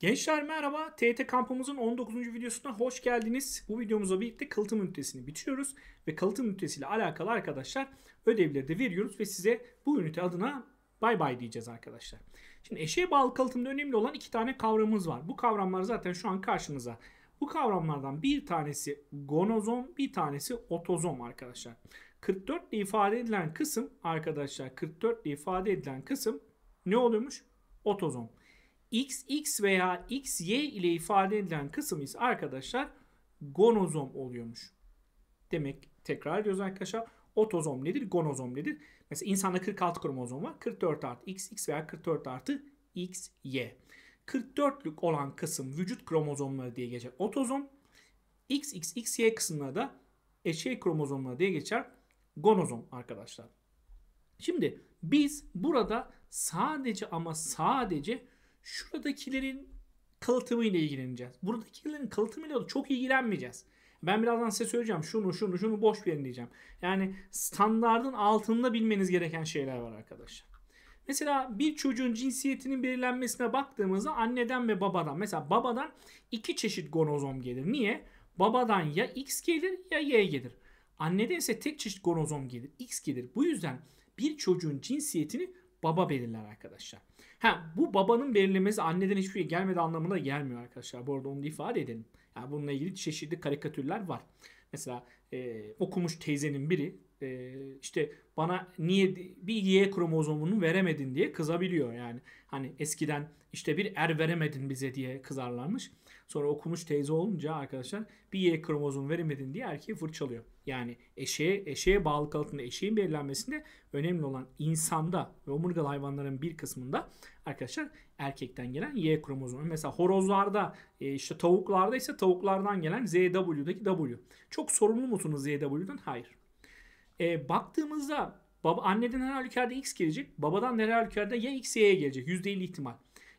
Gençler merhaba. TET kampımızın 19. videosuna hoş geldiniz. Bu videomuzla birlikte kalıtım ünitesini bitiriyoruz ve kalıtım ünitesiyle alakalı arkadaşlar ödevleri de veriyoruz ve size bu ünite adına bay bay diyeceğiz arkadaşlar. Şimdi eşeğe bağlı kalıtımda önemli olan iki tane kavramımız var. Bu kavramlar zaten şu an karşınıza. Bu kavramlardan bir tanesi gonozom, bir tanesi otozom arkadaşlar. 44 ile ifade edilen kısım arkadaşlar 44 ile ifade edilen kısım ne oluyormuş? Otozom. X, X veya X, Y ile ifade edilen kısım ise arkadaşlar gonozom oluyormuş. Demek tekrar göz arkadaşlar. Otozom nedir? Gonozom nedir? Mesela insanda 46 kromozom var. 44 artı X, X veya 44 artı X, Y. 44'lük olan kısım vücut kromozomları diye geçer. Otozom. X, X, X, Y kısımları da eşey kromozomları diye geçer. Gonozom arkadaşlar. Şimdi biz burada sadece ama sadece şuradakilerin kalıtımıyla ilgileneceğiz. Buradakilerin kalıtımıyla çok ilgilenmeyeceğiz. Ben birazdan size söyleyeceğim şunu şunu şunu boş verin diyeceğim. Yani standardın altında bilmeniz gereken şeyler var arkadaşlar. Mesela bir çocuğun cinsiyetinin belirlenmesine baktığımızda anneden ve babadan. Mesela babadan iki çeşit gonozom gelir. Niye? Babadan ya X gelir ya Y gelir. Anneden ise tek çeşit gonozom gelir. X gelir. Bu yüzden bir çocuğun cinsiyetini baba belirler arkadaşlar. Ha bu babanın belirlemesi anneden hiçbir şey gelmedi anlamına gelmiyor arkadaşlar. Bu arada onu da ifade edelim. Yani bununla ilgili çeşitli karikatürler var. Mesela e, okumuş teyzenin biri e, işte bana niye bir Y kromozomunu veremedin diye kızabiliyor yani. Hani eskiden işte bir er veremedin bize diye kızarlarmış. Sonra okumuş teyze olunca arkadaşlar bir Y kromozom veremedin diye erkeği fırçalıyor. Yani eşeğe, eşeğe bağlı kalıtında eşeğin belirlenmesinde önemli olan insanda ve omurgalı hayvanların bir kısmında arkadaşlar erkekten gelen Y kromozomu. Mesela horozlarda e, işte tavuklarda ise tavuklardan gelen ZW'daki W. Çok sorumlu musunuz ZW'dan? Hayır. E, baktığımızda baba, anneden her halükarda X gelecek. Babadan her halükarda ya X ya Y gelecek. %50 ihtimal.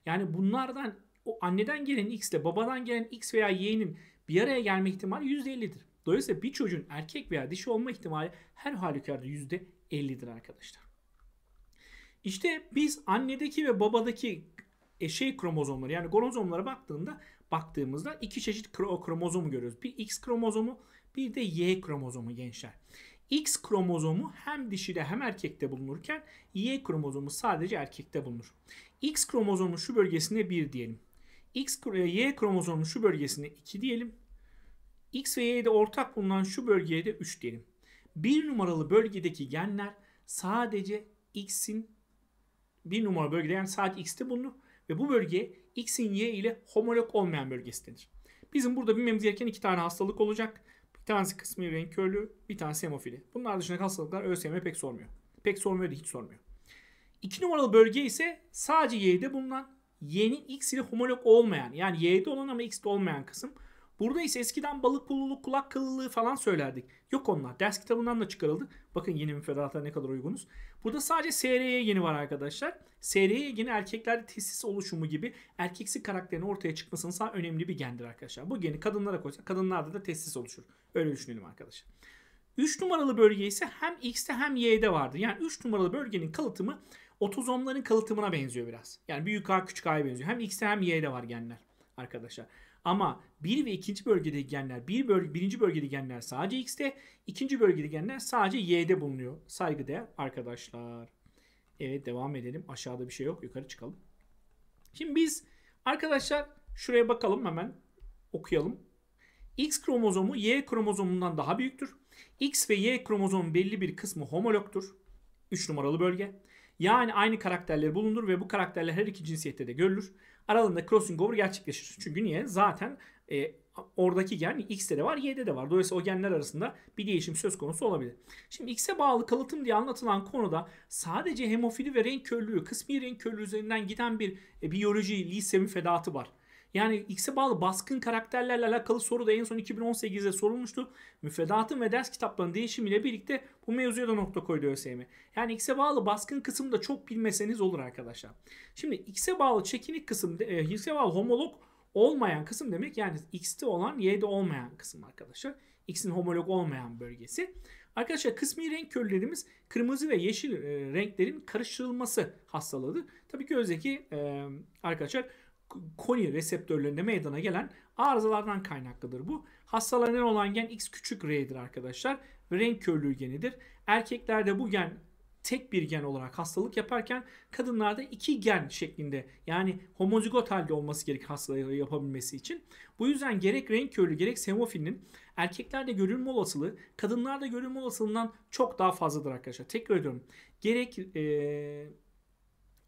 Yani bunlardan o anneden gelen X ile babadan gelen X veya Y'nin bir araya gelme ihtimali %50'dir. Dolayısıyla bir çocuğun erkek veya dişi olma ihtimali her halükarda %50'dir arkadaşlar. İşte biz annedeki ve babadaki e, şey kromozomları yani kromozomlara baktığında baktığımızda iki çeşit kromozomu görüyoruz. Bir X kromozomu bir de Y kromozomu gençler. X kromozomu hem dişide hem erkekte bulunurken Y kromozomu sadece erkekte bulunur. X kromozomu şu bölgesinde bir diyelim. X Y kromozomunun şu bölgesine 2 diyelim. X ve Y'de ortak bulunan şu bölgeye de 3 diyelim. Bir numaralı bölgedeki genler sadece X'in bir numara bölgede yani sadece X'te bulunur ve bu bölge X'in Y ile homolog olmayan bölgesi denir. Bizim burada bilmemiz gereken iki tane hastalık olacak. Bir tanesi kısmi renk körlüğü, bir tanesi hemofili. Bunlar dışındaki hastalıklar ÖSYM pek sormuyor. Pek sormuyor da hiç sormuyor. İki numaralı bölge ise sadece Y'de bulunan y'nin x ile homolog olmayan yani y'de olan ama x'de olmayan kısım. Burada ise eskiden balık pululu, kulak kılılığı falan söylerdik. Yok onlar. Ders kitabından da çıkarıldı. Bakın yeni müfredata ne kadar uygunuz. Burada sadece SRY yeni var arkadaşlar. SRY yeni erkeklerde testis oluşumu gibi erkeksi karakterin ortaya çıkmasının sağ önemli bir gendir arkadaşlar. Bu geni kadınlara koysak kadınlarda da testis oluşur. Öyle düşünelim arkadaşlar. 3 numaralı bölge ise hem X'te hem Y'de vardır. Yani 3 numaralı bölgenin kalıtımı otozomların kalıtımına benziyor biraz. Yani büyük A küçük A'ya benziyor. Hem X'te hem Y'de var genler arkadaşlar. Ama 1 ve 2. bölgedeki genler, 1. Bir bölge, 1. bölgedeki genler sadece X'te, 2. bölgedeki genler sadece Y'de bulunuyor. Saygıdeğer arkadaşlar. Evet devam edelim. Aşağıda bir şey yok. Yukarı çıkalım. Şimdi biz arkadaşlar şuraya bakalım hemen okuyalım. X kromozomu Y kromozomundan daha büyüktür. X ve Y kromozomun belli bir kısmı homologtur. 3 numaralı bölge. Yani aynı karakterleri bulunur ve bu karakterler her iki cinsiyette de görülür. Aralarında crossing over gerçekleşir. Çünkü niye? Zaten e, oradaki gen X'de de var, Y'de de var. Dolayısıyla o genler arasında bir değişim söz konusu olabilir. Şimdi X'e bağlı kalıtım diye anlatılan konuda sadece hemofili ve renk körlüğü, kısmi renk körlüğü üzerinden giden bir e, biyoloji lisemi fedatı var. Yani X'e bağlı baskın karakterlerle alakalı soru da en son 2018'de sorulmuştu. Müfredatın ve ders kitaplarının değişimiyle birlikte bu mevzuya da nokta koydu ÖSYM. Yani X'e bağlı baskın kısmı da çok bilmeseniz olur arkadaşlar. Şimdi X'e bağlı çekinik kısım, e, X'e bağlı homolog olmayan kısım demek yani X'te olan Y'de olmayan kısım arkadaşlar. X'in homolog olmayan bölgesi. Arkadaşlar kısmi renk körlerimiz kırmızı ve yeşil e, renklerin karıştırılması hastalığıdır. Tabii ki özdeki e, arkadaşlar koli reseptörlerinde meydana gelen arızalardan kaynaklıdır bu. Hastalara neden olan gen X küçük R'dir arkadaşlar ve renk körlüğü genidir. Erkeklerde bu gen tek bir gen olarak hastalık yaparken kadınlarda iki gen şeklinde yani homozigot halde olması gerek hastalığı yapabilmesi için. Bu yüzden gerek renk körlüğü gerek semofilinin erkeklerde görülme olasılığı kadınlarda görülme olasılığından çok daha fazladır arkadaşlar. Tekrar ediyorum. Gerek ee,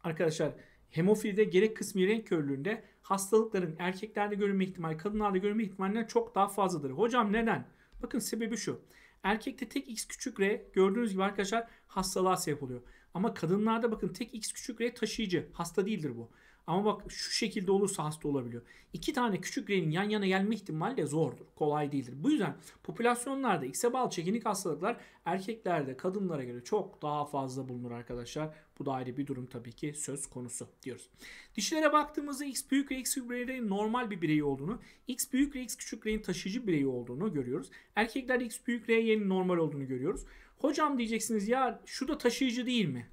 arkadaşlar hemofilide gerek kısmi renk körlüğünde hastalıkların erkeklerde görülme ihtimali kadınlarda görülme ihtimalinden çok daha fazladır. Hocam neden? Bakın sebebi şu. Erkekte tek x küçük r gördüğünüz gibi arkadaşlar hastalığa sebep oluyor. Ama kadınlarda bakın tek x küçük r taşıyıcı. Hasta değildir bu. Ama bak şu şekilde olursa hasta olabiliyor. İki tane küçük renin yan yana gelme ihtimali de zordur. Kolay değildir. Bu yüzden popülasyonlarda X'e bağlı çekinik hastalıklar erkeklerde kadınlara göre çok daha fazla bulunur arkadaşlar. Bu da ayrı bir durum tabii ki söz konusu diyoruz. Dişilere baktığımızda x büyük ve x küçük bireyin normal bir birey olduğunu, x büyük ve x küçük bireyin taşıyıcı bireyi olduğunu görüyoruz. Erkekler x büyük R'nin normal olduğunu görüyoruz. Hocam diyeceksiniz ya şu da taşıyıcı değil mi?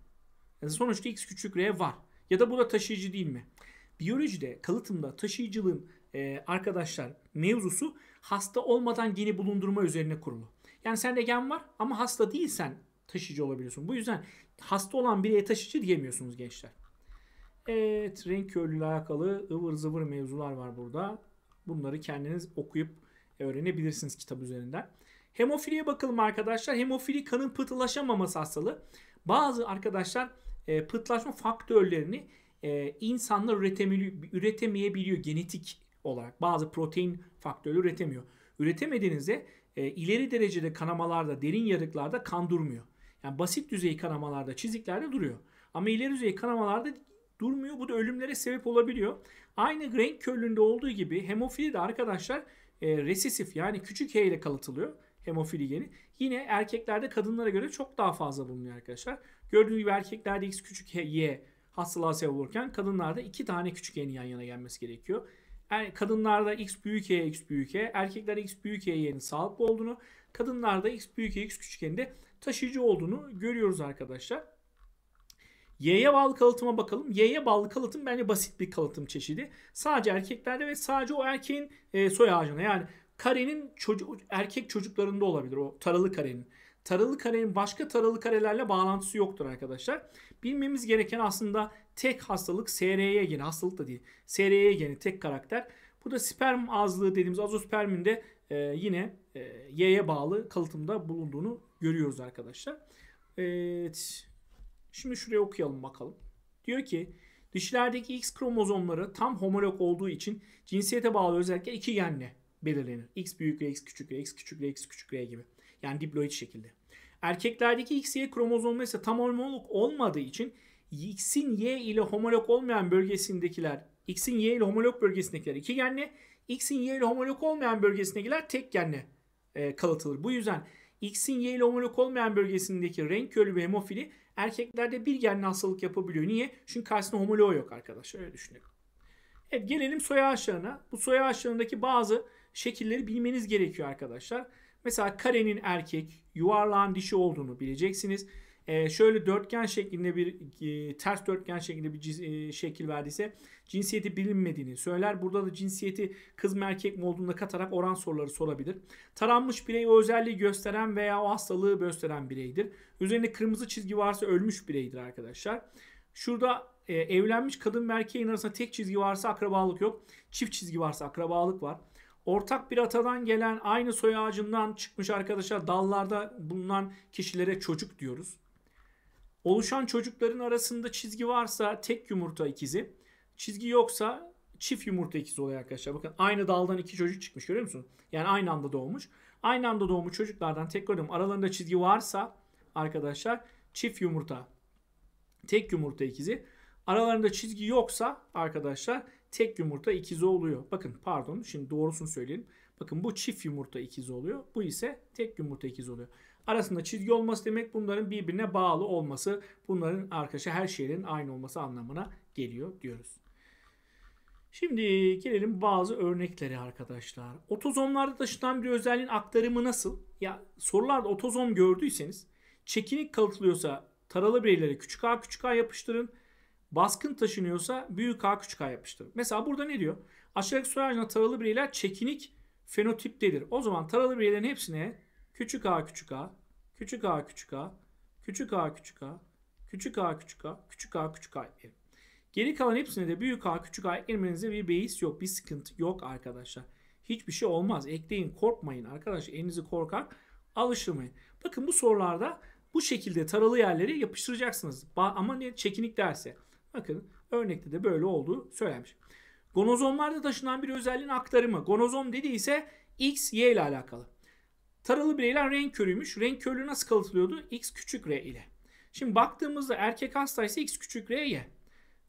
Yani sonuçta x küçük r var. Ya da bu da taşıyıcı değil mi? Biyolojide, kalıtımda taşıyıcılığın e, arkadaşlar mevzusu hasta olmadan geni bulundurma üzerine kurulu. Yani sende gen var ama hasta değilsen taşıyıcı olabiliyorsun. Bu yüzden hasta olan bireye taşıcı diyemiyorsunuz gençler. Evet renk körlüğüyle alakalı ıvır zıvır mevzular var burada. Bunları kendiniz okuyup öğrenebilirsiniz kitap üzerinden. Hemofiliye bakalım arkadaşlar. Hemofili kanın pıtılaşamaması hastalığı. Bazı arkadaşlar e, pıhtılaşma faktörlerini e, insanlar üretemeyebiliyor genetik olarak. Bazı protein faktörü üretemiyor. Üretemediğinizde e, ileri derecede kanamalarda, derin yarıklarda kan durmuyor. Yani basit düzey kanamalarda, çiziklerde duruyor. Ama ileri düzey kanamalarda durmuyor. Bu da ölümlere sebep olabiliyor. Aynı renk körlüğünde olduğu gibi hemofili de arkadaşlar e, resesif yani küçük H ile kalıtılıyor hemofili geni. Yine erkeklerde kadınlara göre çok daha fazla bulunuyor arkadaşlar. Gördüğünüz gibi erkeklerde X küçük H, Y hastalığa sebep olurken kadınlarda iki tane küçük H'nin yan yana gelmesi gerekiyor. Yani er, kadınlarda X büyük H, X büyük H, erkeklerde X büyük H'nin sağlıklı olduğunu, kadınlarda X büyük H, X küçük H'nin de taşıyıcı olduğunu görüyoruz arkadaşlar. Y'ye bağlı kalıtıma bakalım. Y'ye bağlı kalıtım bence basit bir kalıtım çeşidi. Sadece erkeklerde ve sadece o erkeğin e, soy ağacına yani karenin çocuğu, erkek çocuklarında olabilir o taralı karenin. Taralı karenin başka taralı karelerle bağlantısı yoktur arkadaşlar. Bilmemiz gereken aslında tek hastalık SRY geni. Hastalık da değil. SRY geni tek karakter. Bu da sperm azlığı dediğimiz azospermin de e, yine e, Y'ye bağlı kalıtımda bulunduğunu görüyoruz arkadaşlar. Evet. Şimdi şuraya okuyalım bakalım. Diyor ki dişlerdeki X kromozomları tam homolog olduğu için cinsiyete bağlı özellikle iki genle belirlenir. X büyük ve X küçük ve X küçük ve X küçük ve gibi. Yani diploid şekilde. Erkeklerdeki XY kromozomu ise tam homolog olmadığı için X'in Y ile homolog olmayan bölgesindekiler, X'in Y ile homolog bölgesindekiler iki genle, X'in Y ile homolog olmayan bölgesindekiler tek genle e, kalıtılır. Bu yüzden X'in Y ile homolog olmayan bölgesindeki renk körlüğü ve hemofili erkeklerde bir genli hastalık yapabiliyor. Niye? Çünkü karşısında homoloğu yok arkadaşlar. Öyle düşünün. Evet gelelim soya ağaçlarına. Bu soya ağaçlarındaki bazı şekilleri bilmeniz gerekiyor arkadaşlar. Mesela karenin erkek, yuvarlağın dişi olduğunu bileceksiniz e, şöyle dörtgen şeklinde bir e, ters dörtgen şeklinde bir cins, e, şekil verdiyse cinsiyeti bilinmediğini söyler. Burada da cinsiyeti kız mı erkek mi olduğunda katarak oran soruları sorabilir. Taranmış birey o özelliği gösteren veya o hastalığı gösteren bireydir. Üzerinde kırmızı çizgi varsa ölmüş bireydir arkadaşlar. Şurada e, evlenmiş kadın ve erkeğin arasında tek çizgi varsa akrabalık yok. Çift çizgi varsa akrabalık var. Ortak bir atadan gelen aynı soy ağacından çıkmış arkadaşlar dallarda bulunan kişilere çocuk diyoruz. Oluşan çocukların arasında çizgi varsa tek yumurta ikizi, çizgi yoksa çift yumurta ikizi oluyor arkadaşlar. Bakın aynı daldan iki çocuk çıkmış görüyor musun? Yani aynı anda doğmuş. Aynı anda doğmuş çocuklardan tekrarım aralarında çizgi varsa arkadaşlar çift yumurta, tek yumurta ikizi. Aralarında çizgi yoksa arkadaşlar tek yumurta ikizi oluyor. Bakın pardon şimdi doğrusunu söyleyelim. Bakın bu çift yumurta ikizi oluyor. Bu ise tek yumurta ikizi oluyor. Arasında çizgi olması demek bunların birbirine bağlı olması, bunların arkadaşa her şeyin aynı olması anlamına geliyor diyoruz. Şimdi gelelim bazı örneklere arkadaşlar. Otozomlarda taşınan bir özelliğin aktarımı nasıl? Ya sorularda otozom gördüyseniz çekinik kalıtılıyorsa taralı bireylere küçük a küçük a yapıştırın. Baskın taşınıyorsa büyük a küçük a yapıştırın. Mesela burada ne diyor? Aşağıdaki soy taralı bireyler çekinik fenotiptedir. O zaman taralı bireylerin hepsine Küçük a küçük a, küçük a küçük a, küçük a küçük a, küçük a küçük a, küçük a küçük a Geri kalan hepsine de büyük a küçük a eklemenize bir beis yok, bir sıkıntı yok arkadaşlar. Hiçbir şey olmaz. Ekleyin, korkmayın arkadaşlar. Elinizi korkak alıştırmayın. Bakın bu sorularda bu şekilde taralı yerleri yapıştıracaksınız. ama ne çekinik derse. Bakın örnekte de böyle olduğu söylenmiş. Gonozomlarda taşınan bir özelliğin aktarımı. Gonozom dediyse X, Y ile alakalı. Taralı bireyler renk körüymüş. Renk körlüğü nasıl kalıtılıyordu? X küçük R ile. Şimdi baktığımızda erkek hastaysa X küçük R ye,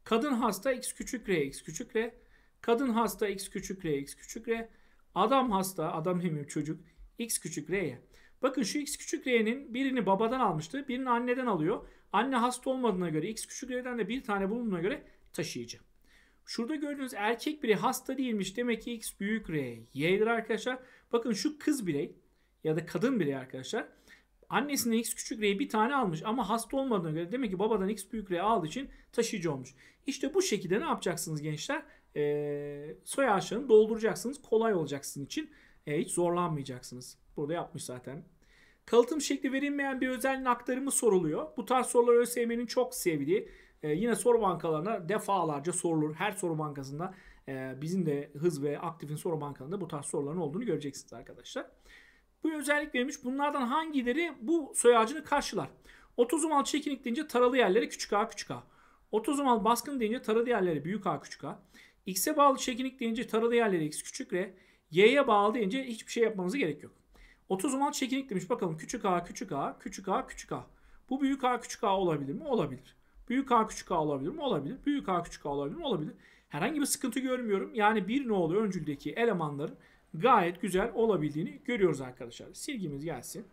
Kadın hasta X küçük R X küçük R. Kadın hasta X küçük R X küçük R. Adam hasta, adam demiyorum çocuk. X küçük R ye. Bakın şu X küçük R'nin birini babadan almıştı. Birini anneden alıyor. Anne hasta olmadığına göre X küçük R'den de bir tane bulunduğuna göre taşıyıcı. Şurada gördüğünüz erkek birey hasta değilmiş. Demek ki X büyük R Y'dir arkadaşlar. Bakın şu kız birey ya da kadın biri arkadaşlar. Annesinden X küçük R'yi bir tane almış ama hasta olmadığına göre demek ki babadan X büyük R'yi aldığı için taşıyıcı olmuş. İşte bu şekilde ne yapacaksınız gençler? Ee, soy ağaçlarını dolduracaksınız. Kolay olacak sizin için. Ee, hiç zorlanmayacaksınız. Burada yapmış zaten. Kalıtım şekli verilmeyen bir özelliğin aktarımı soruluyor. Bu tarz sorular ÖSYM'nin çok sevdiği. Ee, yine soru bankalarına defalarca sorulur. Her soru bankasında e, bizim de hız ve aktifin soru bankalarında bu tarz soruların olduğunu göreceksiniz arkadaşlar. Bu özellik vermiş. Bunlardan hangileri bu soy ağacını karşılar? Otozomal çekinik deyince taralı yerleri küçük a küçük a. Otozomal baskın deyince taralı yerleri büyük a küçük a. X'e bağlı çekinik deyince taralı yerleri x küçük r. Y'ye bağlı deyince hiçbir şey yapmanıza gerek yok. Otozomal çekinik demiş. Bakalım küçük a küçük a küçük a küçük a. Bu büyük a küçük a olabilir mi? Olabilir. Büyük a küçük a olabilir mi? Olabilir. Büyük a küçük a olabilir mi? Olabilir. Herhangi bir sıkıntı görmüyorum. Yani bir nolu öncüldeki elemanların gayet güzel olabildiğini görüyoruz arkadaşlar. Silgimiz gelsin.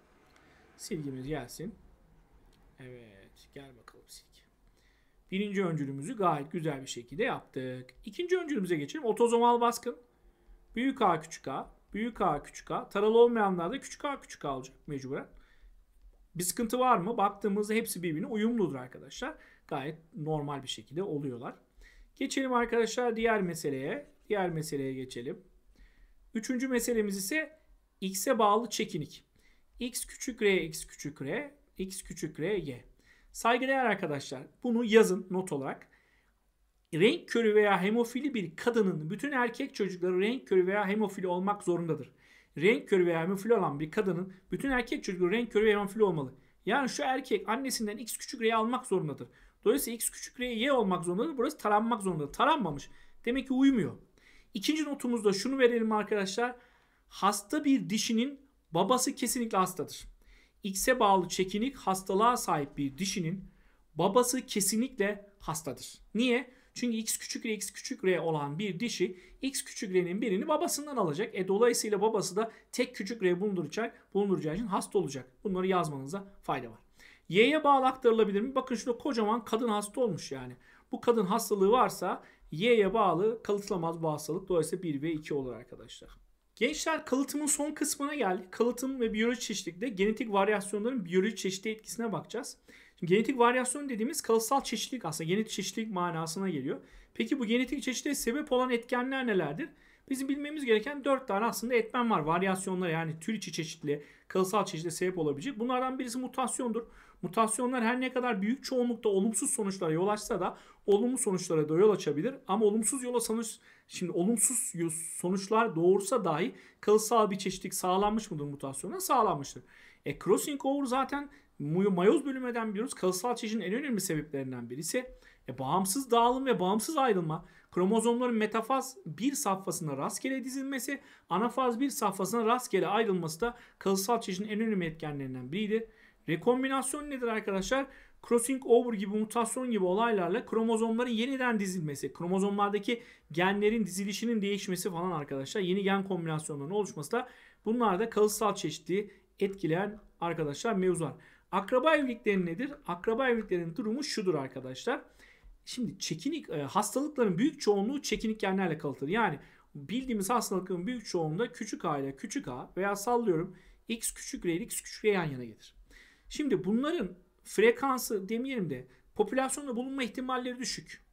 Silgimiz gelsin. Evet gel bakalım silgi. Birinci öncülümüzü gayet güzel bir şekilde yaptık. İkinci öncülümüze geçelim. Otozomal baskın. Büyük A küçük A. Büyük A küçük A. Taralı olmayanlarda küçük A küçük A olacak mecburen. Bir sıkıntı var mı? Baktığımızda hepsi birbirine uyumludur arkadaşlar. Gayet normal bir şekilde oluyorlar. Geçelim arkadaşlar diğer meseleye. Diğer meseleye geçelim. Üçüncü meselemiz ise x'e bağlı çekinik. x küçük r, x küçük r, x küçük r, y. Saygıdeğer arkadaşlar bunu yazın not olarak. Renk körü veya hemofili bir kadının bütün erkek çocukları renk körü veya hemofili olmak zorundadır. Renk körü veya hemofili olan bir kadının bütün erkek çocukları renk körü veya hemofili olmalı. Yani şu erkek annesinden x küçük r'yi almak zorundadır. Dolayısıyla x küçük r y olmak zorundadır. Burası taranmak zorundadır. Taranmamış. Demek ki uymuyor. İkinci notumuzda şunu verelim arkadaşlar. Hasta bir dişinin babası kesinlikle hastadır. X'e bağlı çekinik hastalığa sahip bir dişinin babası kesinlikle hastadır. Niye? Çünkü x küçük r x küçük r olan bir dişi x küçük r'nin birini babasından alacak. E dolayısıyla babası da tek küçük r bulunduracak, bulunduracağı için hasta olacak. Bunları yazmanıza fayda var. Y'ye bağlı aktarılabilir mi? Bakın şurada kocaman kadın hasta olmuş yani. Bu kadın hastalığı varsa Y'ye bağlı kalıtılamaz bu hastalık. Dolayısıyla 1 ve 2 olur arkadaşlar. Gençler kalıtımın son kısmına geldik. Kalıtım ve biyoloji çeşitlilikte genetik varyasyonların biyoloji çeşitli etkisine bakacağız. Şimdi genetik varyasyon dediğimiz kalıtsal çeşitlilik aslında genetik çeşitlilik manasına geliyor. Peki bu genetik çeşitliliğe sebep olan etkenler nelerdir? Bizim bilmemiz gereken 4 tane aslında etmen var. Varyasyonlar yani tür içi çeşitli, kalıtsal çeşitli sebep olabilecek. Bunlardan birisi mutasyondur. Mutasyonlar her ne kadar büyük çoğunlukta olumsuz sonuçlara yol açsa da olumlu sonuçlara da yol açabilir. Ama olumsuz yola sonuç şimdi olumsuz sonuçlar doğursa dahi kalıtsal bir çeşitlik sağlanmış mıdır mutasyona? Sağlanmıştır. E crossing over zaten mayoz bölümeden biliyoruz. Kalıtsal çeşidin en önemli sebeplerinden birisi. E, bağımsız dağılım ve bağımsız ayrılma, kromozomların metafaz bir safhasına rastgele dizilmesi, anafaz bir safhasına rastgele ayrılması da kalıtsal çeşidin en önemli etkenlerinden biriydi. Rekombinasyon nedir arkadaşlar? Crossing over gibi mutasyon gibi olaylarla kromozomların yeniden dizilmesi, kromozomlardaki genlerin dizilişinin değişmesi falan arkadaşlar yeni gen kombinasyonlarının oluşması da bunlar da kalıtsal çeşitliği etkileyen arkadaşlar mevzular. Akraba evlilikleri nedir? Akraba evliliklerinin durumu şudur arkadaşlar. Şimdi çekinik e, hastalıkların büyük çoğunluğu çekinik genlerle kalıtır. Yani bildiğimiz hastalıkların büyük çoğunluğunda küçük a ile küçük a veya sallıyorum x küçük r ile x küçük r yan yana gelir. Şimdi bunların frekansı demeyelim de popülasyonda bulunma ihtimalleri düşük.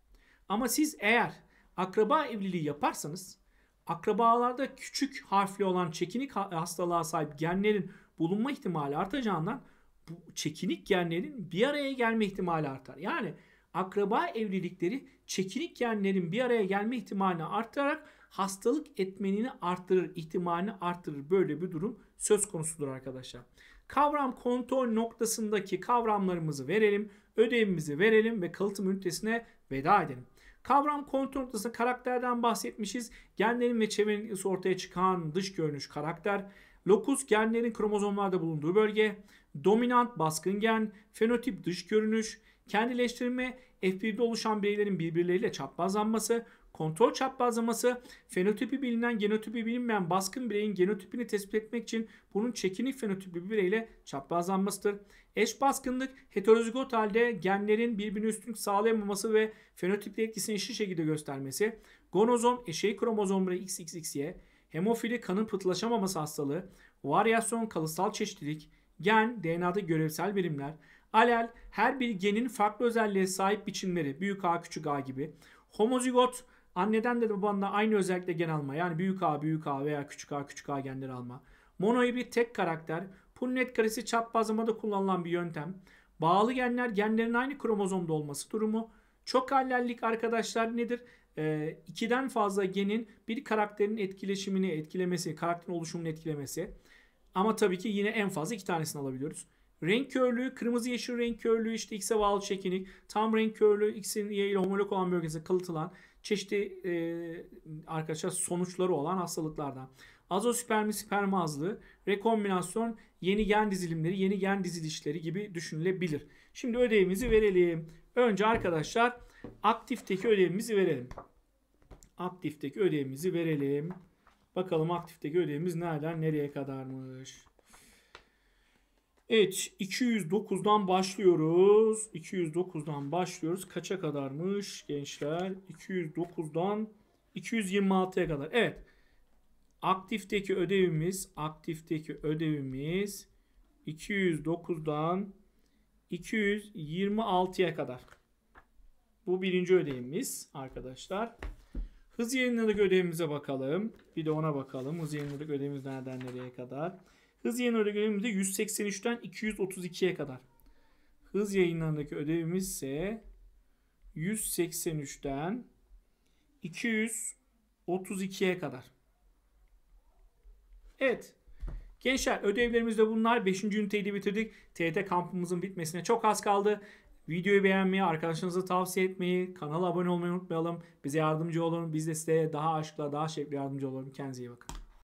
Ama siz eğer akraba evliliği yaparsanız akrabalarda küçük harfli olan çekinik hastalığa sahip genlerin bulunma ihtimali artacağından bu çekinik genlerin bir araya gelme ihtimali artar. Yani akraba evlilikleri çekinik genlerin bir araya gelme ihtimalini arttırarak hastalık etmenini artırır ihtimalini artırır. Böyle bir durum söz konusudur arkadaşlar. Kavram kontrol noktasındaki kavramlarımızı verelim, ödevimizi verelim ve kalıtım ünitesine veda edelim. Kavram kontrol noktasında karakterden bahsetmişiz. Genlerin ve çevrenin ortaya çıkan dış görünüş karakter. Lokus genlerin kromozomlarda bulunduğu bölge. Dominant baskın gen, fenotip dış görünüş, kendileştirme, F1'de oluşan bireylerin birbirleriyle çaprazlanması, Kontrol çaprazlaması fenotipi bilinen genotipi bilinmeyen baskın bireyin genotipini tespit etmek için bunun çekinik fenotipi bir bireyle çaprazlanmasıdır. Eş baskınlık heterozigot halde genlerin birbirine üstünlük sağlayamaması ve fenotipli etkisini eşit şekilde göstermesi. Gonozom eşeği kromozomları XXXY, hemofili kanın pıtılaşamaması hastalığı, varyasyon kalıtsal çeşitlilik, gen DNA'da görevsel birimler, alel her bir genin farklı özelliğe sahip biçimleri büyük A küçük A gibi, homozigot Anneden de babanla aynı özellikle gen alma. Yani büyük A büyük A veya küçük A küçük A genleri alma. bir tek karakter. Pulnet karesi çaprazlamada kullanılan bir yöntem. Bağlı genler genlerin aynı kromozomda olması durumu. Çok allellik arkadaşlar nedir? Ee, ikiden fazla genin bir karakterin etkileşimini etkilemesi, karakterin oluşumunu etkilemesi. Ama tabii ki yine en fazla iki tanesini alabiliyoruz. Renk körlüğü, kırmızı yeşil renk körlüğü, işte X'e bağlı çekinik, tam renk körlüğü, X'in Y ile homolog olan bölgesinde kalıtılan, çeşitli e, arkadaşlar sonuçları olan hastalıklardan. Azospermi sperm azlığı, rekombinasyon, yeni gen dizilimleri, yeni gen dizilişleri gibi düşünülebilir. Şimdi ödevimizi verelim. Önce arkadaşlar aktifteki ödevimizi verelim. Aktifteki ödevimizi verelim. Bakalım aktifteki ödevimiz nereden nereye kadarmış. Evet 209'dan başlıyoruz. 209'dan başlıyoruz. Kaça kadarmış gençler? 209'dan 226'ya kadar. Evet. Aktifteki ödevimiz, aktifteki ödevimiz 209'dan 226'ya kadar. Bu birinci ödevimiz arkadaşlar. Hız yayınladık ödevimize bakalım. Bir de ona bakalım. Hız yayınladık ödevimiz nereden nereye kadar. Hız yayın ödevimiz de 183'ten 232'ye kadar. Hız yayınlarındaki ödevimiz ise 183'ten 232'ye kadar. Evet. Gençler ödevlerimiz de bunlar. 5. üniteyi de bitirdik. TET kampımızın bitmesine çok az kaldı. Videoyu beğenmeyi, arkadaşlarınıza tavsiye etmeyi, kanala abone olmayı unutmayalım. Bize yardımcı olun. Biz de size daha aşkla, daha şevkli yardımcı olalım. Kendinize iyi bakın.